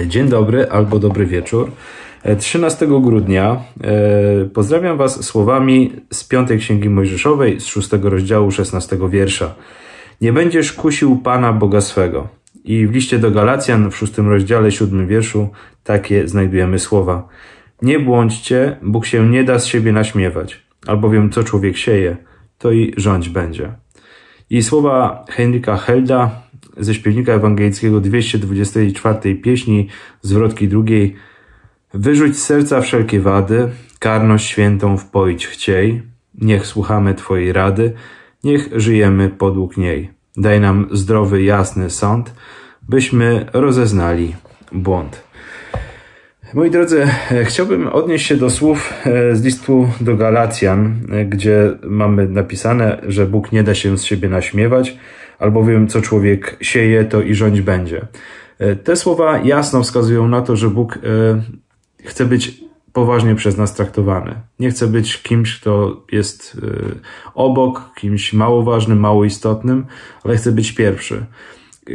E, dzień dobry albo dobry wieczór. 13 e, grudnia e, pozdrawiam Was słowami z piątej Księgi Mojżeszowej, z szóstego rozdziału, 16 wiersza. Nie będziesz kusił Pana Boga swego. I w liście do Galacjan w szóstym rozdziale, 7 wierszu takie znajdujemy słowa. Nie błądźcie, Bóg się nie da z siebie naśmiewać, albowiem co człowiek sieje, to i rządź będzie. I słowa Henryka Helda ze śpiewnika ewangelickiego 224 pieśni, zwrotki drugiej. Wyrzuć z serca wszelkie wady, karność świętą wpoić chciej. Niech słuchamy Twojej rady, niech żyjemy podług niej. Daj nam zdrowy, jasny sąd, byśmy rozeznali błąd. Moi drodzy, chciałbym odnieść się do słów e, z listu do Galacjan, e, gdzie mamy napisane, że Bóg nie da się z siebie naśmiewać, albowiem co człowiek sieje, to i rządź będzie. E, te słowa jasno wskazują na to, że Bóg e, chce być poważnie przez nas traktowany. Nie chce być kimś, kto jest e, obok, kimś mało ważnym, mało istotnym, ale chce być pierwszy.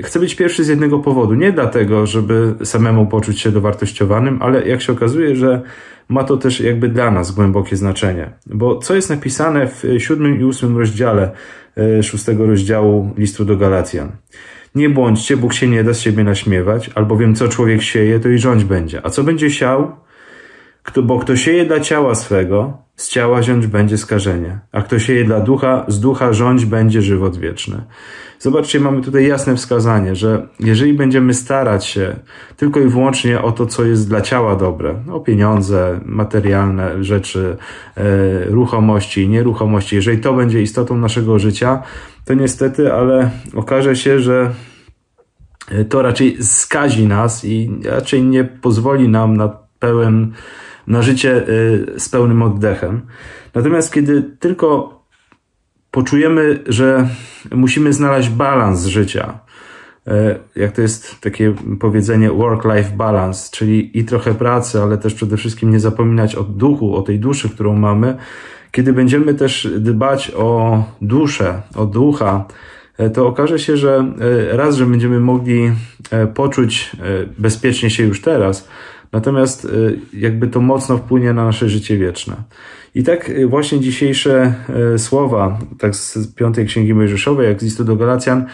Chce być pierwszy z jednego powodu. Nie dlatego, żeby samemu poczuć się dowartościowanym, ale jak się okazuje, że ma to też jakby dla nas głębokie znaczenie. Bo co jest napisane w siódmym i ósmym rozdziale E, szóstego rozdziału listu do Galacjan. Nie bądźcie, Bóg się nie da z siebie naśmiewać, albowiem co człowiek sieje, to i rządź będzie. A co będzie siał, kto, bo kto sieje dla ciała swego, z ciała rządź będzie skażenie, a kto sieje dla ducha, z ducha rządź będzie żywot wieczny. Zobaczcie, mamy tutaj jasne wskazanie, że jeżeli będziemy starać się tylko i wyłącznie o to, co jest dla ciała dobre, o pieniądze, materialne rzeczy, e, ruchomości, nieruchomości, jeżeli to będzie istotą naszego życia, to niestety, ale okaże się, że e, to raczej skazi nas i raczej nie pozwoli nam na pełen na życie y, z pełnym oddechem. Natomiast kiedy tylko poczujemy, że musimy znaleźć balans życia, y, jak to jest takie powiedzenie work-life balance, czyli i trochę pracy, ale też przede wszystkim nie zapominać o duchu, o tej duszy, którą mamy. Kiedy będziemy też dbać o duszę, o ducha, y, to okaże się, że raz, że będziemy mogli poczuć bezpiecznie się już teraz, Natomiast y, jakby to mocno wpłynie na nasze życie wieczne. I tak y, właśnie dzisiejsze y, słowa, tak z piątej Księgi Mojżeszowej, jak z listu do Galacjan,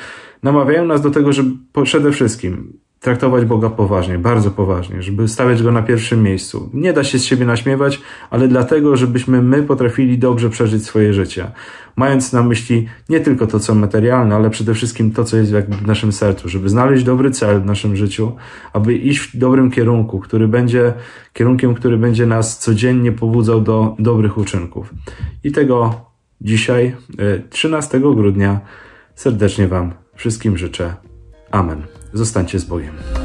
namawiają nas do tego, że przede wszystkim traktować Boga poważnie, bardzo poważnie, żeby stawiać Go na pierwszym miejscu. Nie da się z siebie naśmiewać, ale dlatego, żebyśmy my potrafili dobrze przeżyć swoje życie, mając na myśli nie tylko to, co materialne, ale przede wszystkim to, co jest w naszym sercu, żeby znaleźć dobry cel w naszym życiu, aby iść w dobrym kierunku, który będzie kierunkiem, który będzie nas codziennie pobudzał do dobrych uczynków. I tego dzisiaj, 13 e, grudnia, serdecznie Wam wszystkim życzę. Amen. Zostańcie z Bogiem.